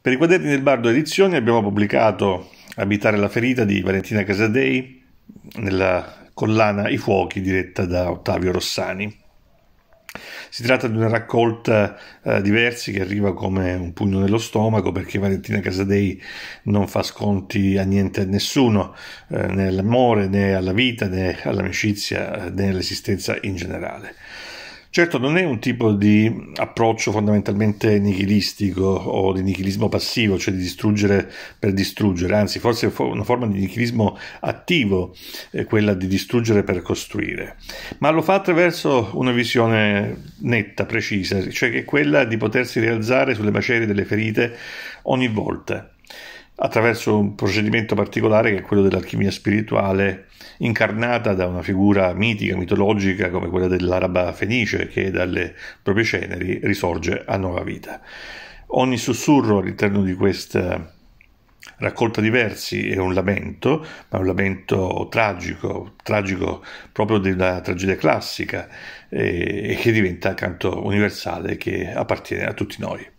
Per i quaderni del Bardo Edizioni abbiamo pubblicato Abitare la ferita di Valentina Casadei nella collana I fuochi diretta da Ottavio Rossani. Si tratta di una raccolta eh, di versi che arriva come un pugno nello stomaco perché Valentina Casadei non fa sconti a niente a nessuno, eh, né all'amore, né alla vita, né all'amicizia, né all'esistenza in generale. Certo, non è un tipo di approccio fondamentalmente nichilistico o di nichilismo passivo, cioè di distruggere per distruggere, anzi forse è una forma di nichilismo attivo, eh, quella di distruggere per costruire, ma lo fa attraverso una visione netta, precisa, cioè che è quella di potersi rialzare sulle macerie delle ferite ogni volta attraverso un procedimento particolare che è quello dell'alchimia spirituale incarnata da una figura mitica, mitologica come quella dell'araba fenice che dalle proprie ceneri risorge a nuova vita. Ogni sussurro all'interno di questa raccolta di versi è un lamento, ma un lamento tragico, tragico proprio della tragedia classica eh, e che diventa canto universale che appartiene a tutti noi.